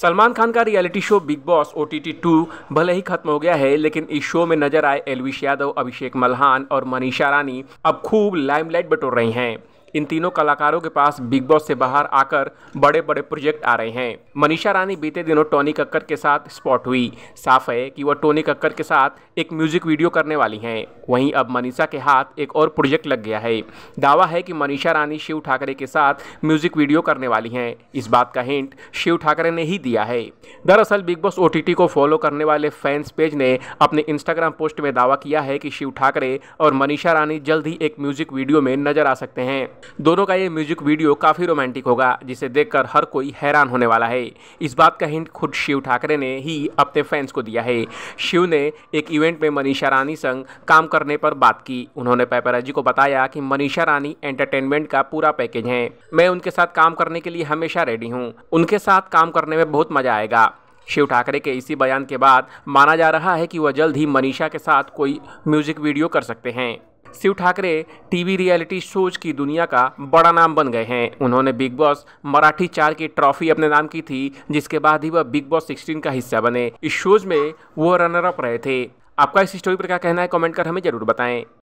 सलमान खान का reality show Bigg Boss O T T two भले ही खत्म हो गया है लेकिन इस शो में नजर आए एलविश यादव अभिषेक मल्हान और मनीषा रानी अब खूब लाइमलाइट बटोर रही हैं इन तीनों कलाकारों के पास बिग बॉस से बाहर आकर बड़े बड़े प्रोजेक्ट आ रहे हैं मनीषा रानी बीते दिनों टोनी कक्कर के साथ स्पॉट हुई साफ है कि वह टोनी कक्कर के साथ एक म्यूजिक वीडियो करने वाली हैं वहीं अब मनीषा के हाथ एक और प्रोजेक्ट लग गया है दावा है कि मनीषा रानी शिव ठाकरे के साथ म्यूजिक वीडियो करने वाली हैं इस बात का हिंट शिव ठाकरे ने ही दिया है दरअसल बिग बॉस ओ को फॉलो करने वाले फैंस पेज ने अपने इंस्टाग्राम पोस्ट में दावा किया है कि शिव ठाकरे और मनीषा रानी जल्द ही एक म्यूजिक वीडियो में नजर आ सकते हैं दोनों का ये म्यूजिक वीडियो काफ़ी रोमांटिक होगा जिसे देखकर हर कोई हैरान होने वाला है इस बात का हिंट खुद शिव ठाकरे ने ही अपने फैंस को दिया है शिव ने एक इवेंट में मनीषा रानी संग काम करने पर बात की उन्होंने पैपराजी को बताया कि मनीषा रानी एंटरटेनमेंट का पूरा पैकेज है मैं उनके साथ काम करने के लिए हमेशा रेडी हूँ उनके साथ काम करने में बहुत मजा आएगा शिव ठाकरे के इसी बयान के बाद माना जा रहा है कि वह जल्द ही मनीषा के साथ कोई म्यूजिक वीडियो कर सकते हैं Shiv Thackeray TV reality shows की दुनिया का बड़ा नाम बन गए हैं उन्होंने बिग बॉस मराठी चार की ट्रॉफी अपने नाम की थी जिसके बाद ही वह बिग बॉस सिक्सटीन का हिस्सा बने इस शोज में वो रनर अप रहे थे आपका इस स्टोरी पर क्या कहना है कमेंट कर हमें जरूर बताएं